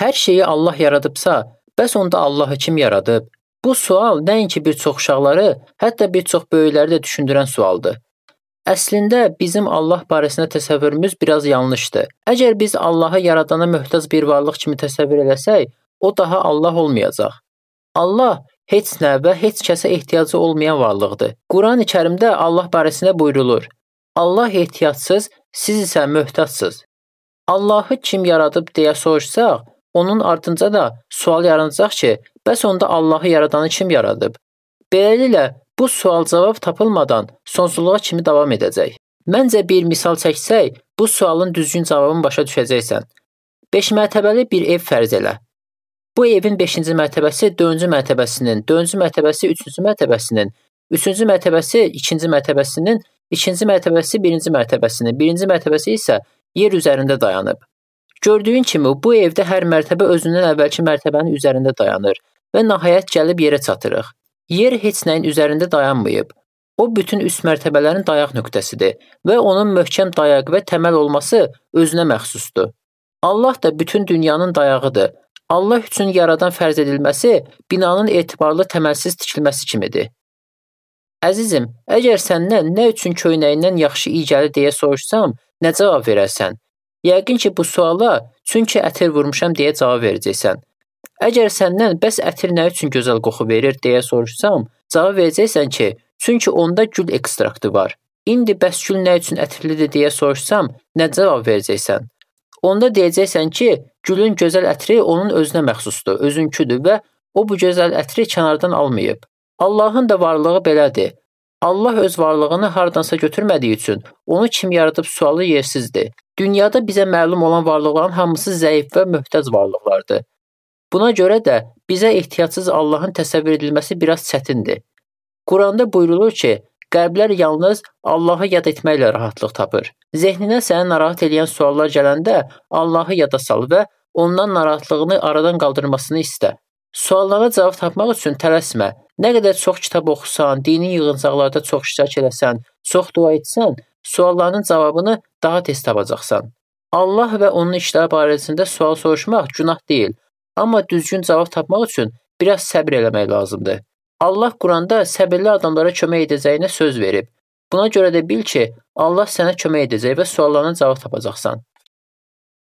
Hər şeyi Allah yaradıbsa, bəs onda Allahı kim yaradıb? Bu sual nəinki bir çox uşaqları, hətta bir çox böyükləri də düşündürən sualdır. Əslində bizim Allah barəsində təsəvvürümüz biraz yanlışdır. Əgər biz Allahı yaradana möhtac bir varlıq kimi təsəvvür eləsək, o daha Allah olmayacaq. Allah heç nə və heç kəsə ehtiyacı olmayan varlıqdır. Qurani-Kərimdə Allah barəsində buyrulur: Allah ehtiyacsız, siz isə möhtacsız. Allahı kim yaradıb deyə soruşsaq, Onun ardınca da sual yaranacaq ki, bəs onda Allahı yaradanı kim yaradıb? Beləliklə, bu sual-cavab tapılmadan sonsuzluğa kimi davam edəcək. Məncə bir misal çəksək, bu sualın düzgün cavabını başa düşəcəksən. 5 mərtəbəli bir ev fərz elə. Bu evin 5-ci mərtəbəsi 4-cü mərtəbəsinin, 4-cü mərtəbəsi 3-cü mərtəbəsinin, 3-cü mərtəbəsi 2-ci mərtəbəsinin, 2-ci mərtəbəsi 1-ci mərtəbəsinin, 1-ci mərtəbəsi isə yer üzərində dayanıb. Gördüyün kimi bu evdə hər mərtəbə özündən əvvəlki mərtəbənin üzərində dayanır və nəhayət gəlib yerə çatırıq. Yer heç nəyin üzərində dayanmayıb. O bütün üst mərtəbələrin dayaq nöqtəsidir və onun möhkəm dayaq və təməl olması özünə məxsusdur. Allah da bütün dünyanın dayağıdır. Allah üçün yaradan fərz edilməsi binanın etibarlı təməlsiz tikilməsi kimidir. Əzizim, əgər səndən nə üçün köynəyindən yaxşı iy gəlir deyə soruşsam, nə cavab verərsən? Yəqin ki, bu suala çünki ətir vurmuşam deyə cavab verəcəksən. Əgər səndən bəs ətir nə üçün gözəl qoxu verir deyə soruşsam, cavab verəcəksən ki, çünki onda gül ekstraktı var. İndi bəs gül nə üçün ətirlidir deyə soruşsam, nə cavab verəcəksən? Onda deyəcəksən ki, gülün gözəl ətri onun özünə məxsusdur, özünküdür və o bu gözəl ətri kənardan almayıb. Allahın da varlığı belədir. Allah öz varlığını hardansa götürmədiyi üçün onu kim yaradıb sualı yersizdir. Dünyada bizə məlum olan varlıqların hamısı zəif və möhtac varlıqlardır. Buna görə də bizə ehtiyacsız Allahın təsəvvür edilməsi biraz çətindir. Quranda buyurulur ki, qəlblər yalnız Allahı yad etməklə rahatlıq tapır. Zehninə səni narahat edən suallar gələndə Allahı yada sal və ondan narahatlığını aradan qaldırmasını istə. Suallara cavab tapmaq üçün tələsmə Nə qədər çox kitab oxusan, dini yığıncaqlarda çox iştirak eləsən, çox dua etsən, suallarının cavabını daha tez tapacaqsan. Allah və onun işləri barəsində sual soruşmaq günah deyil, amma düzgün cavab tapmaq üçün biraz səbir eləmək lazımdır. Allah Quranda səbirli adamlara kömək edəcəyinə söz verib. Buna görə də bil ki, Allah sənə kömək edəcək və suallarına cavab tapacaqsan.